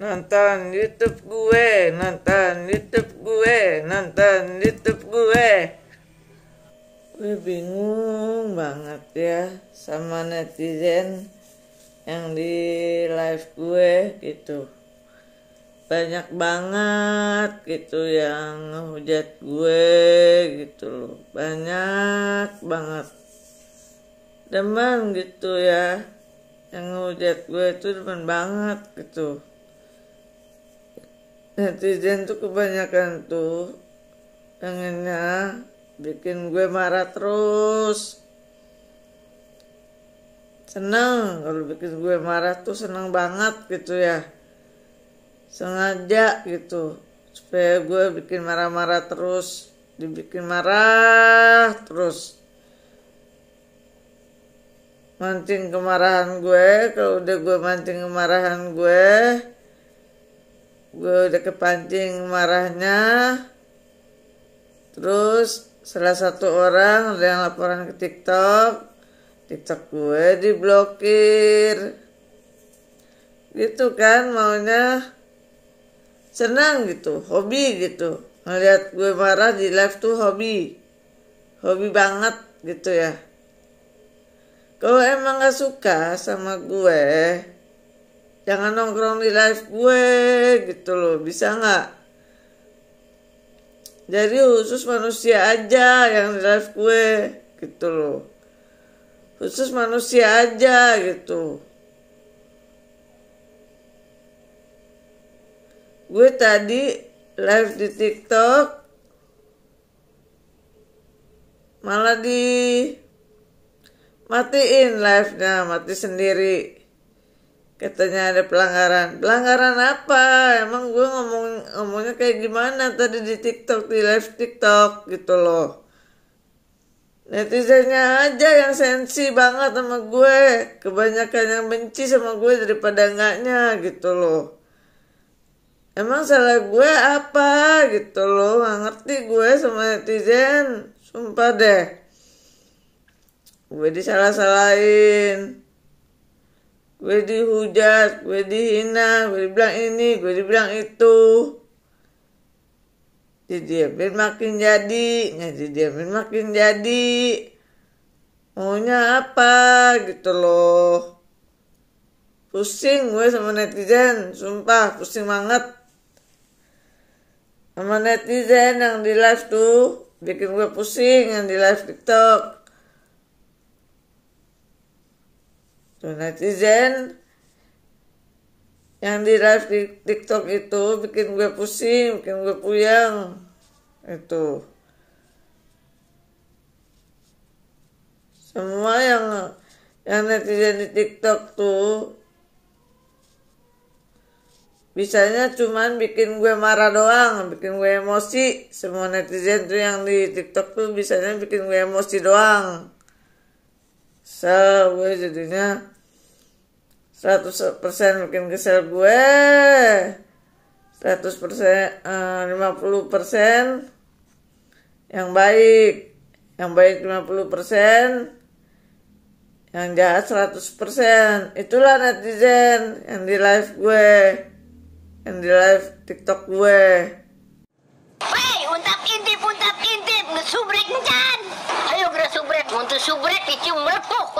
nonton YouTube gue, nonton YouTube gue, nonton YouTube gue. Gue bingung banget ya sama netizen yang di live gue gitu. Banyak banget gitu yang ngehujat gue gitu loh. Banyak banget. Demen gitu ya. Yang ngehujat gue itu demen banget gitu netizen tuh kebanyakan tuh pengennya bikin gue marah terus seneng kalau bikin gue marah tuh seneng banget gitu ya sengaja gitu supaya gue bikin marah-marah terus dibikin marah terus mancing kemarahan gue kalau udah gue mancing kemarahan gue gue udah kepancing marahnya terus salah satu orang ada yang laporan ke tiktok tiktok gue diblokir gitu kan maunya senang gitu hobi gitu ngeliat gue marah di live tuh hobi hobi banget gitu ya kalau emang gak suka sama gue jangan nongkrong di live gue gitu loh bisa nggak jadi khusus manusia aja yang di live gue gitu loh khusus manusia aja gitu gue tadi live di TikTok malah di matiin live-nya mati sendiri katanya ada pelanggaran pelanggaran apa emang gue ngomong ngomongnya kayak gimana tadi di TikTok di live TikTok gitu loh netizennya aja yang sensi banget sama gue kebanyakan yang benci sama gue daripada enggaknya gitu loh emang salah gue apa gitu loh nggak ngerti gue sama netizen sumpah deh gue disalah-salahin gue dihujat, gue dihina, gue dibilang ini, gue dibilang itu. jadi dia, makin jadi, jadi dia, makin jadi. Maunya apa gitu loh. Pusing gue sama netizen, sumpah pusing banget. Sama netizen yang di live tuh, bikin gue pusing yang di live TikTok. netizen yang di live di TikTok itu bikin gue pusing, bikin gue puyeng. Itu. Semua yang yang netizen di TikTok tuh bisanya cuman bikin gue marah doang, bikin gue emosi. Semua netizen tuh yang di TikTok tuh bisanya bikin gue emosi doang kesel gue jadinya 100% bikin kesel gue 100% persen, 50 eh, 50% yang baik yang baik 50% yang jahat 100% itulah netizen yang di live gue yang di live tiktok gue Hey, untap ini อยู่เมื่อพวกไฟ